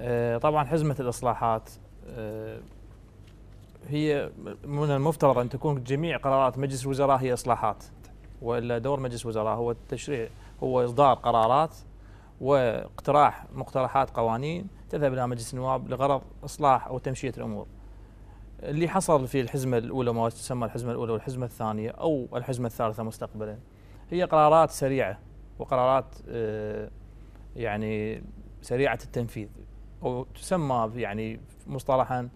آه، طبعا حزمة الإصلاحات آه، هي من المفترض أن تكون جميع قرارات مجلس الوزراء هي إصلاحات وإلا دور مجلس الوزراء هو التشريع هو إصدار قرارات واقتراح مقترحات قوانين تذهب إلى مجلس النواب لغرض إصلاح أو تمشية الأمور اللي حصل في الحزمة الأولى ما تسمى الحزمة الأولى والحزمة الثانية أو الحزمة الثالثة مستقبلا هي قرارات سريعة وقرارات آه، يعني سريعة التنفيذ او تسمى يعني مصطلحا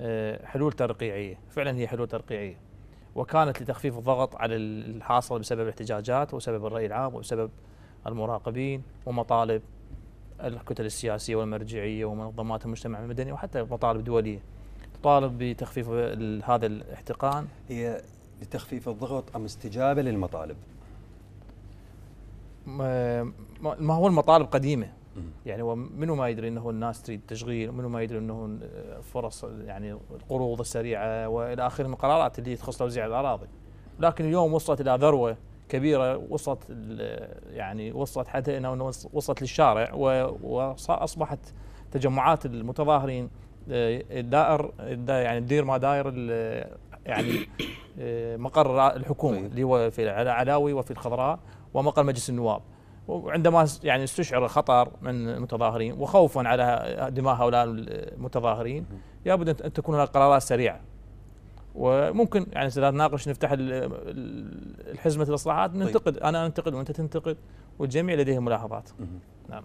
آه، حلول ترقيعيه، فعلا هي حلول ترقيعيه. وكانت لتخفيف الضغط على الحاصل بسبب الاحتجاجات وسبب الراي العام وبسبب المراقبين ومطالب الكتل السياسيه والمرجعيه ومنظمات المجتمع المدني وحتى مطالب دوليه. تطالب بتخفيف هذا الاحتقان. هي لتخفيف الضغط ام استجابه للمطالب؟ ما هو المطالب قديمه يعني هو منو ما يدري انه الناس تريد تشغيل منو ما يدري انه فرص يعني القروض السريعه والى اخره من القرارات اللي تخص توزيع الاراضي لكن اليوم وصلت الى ذروه كبيره وصلت يعني وصلت حتى انه وصلت للشارع واصبحت تجمعات المتظاهرين آه، الدائر يعني تدير ما داير يعني آه، مقر الحكومه طيب. اللي هو في العلاوي وفي الخضراء ومقر مجلس النواب وعندما يعني استشعر الخطر من المتظاهرين وخوفا على دماء هؤلاء المتظاهرين لابد ان تكون هناك قرارات سريعه وممكن يعني اذا نناقش نفتح الحزمه الاصلاحات ننتقد طيب. انا انتقد وانت تنتقد والجميع لديهم ملاحظات نعم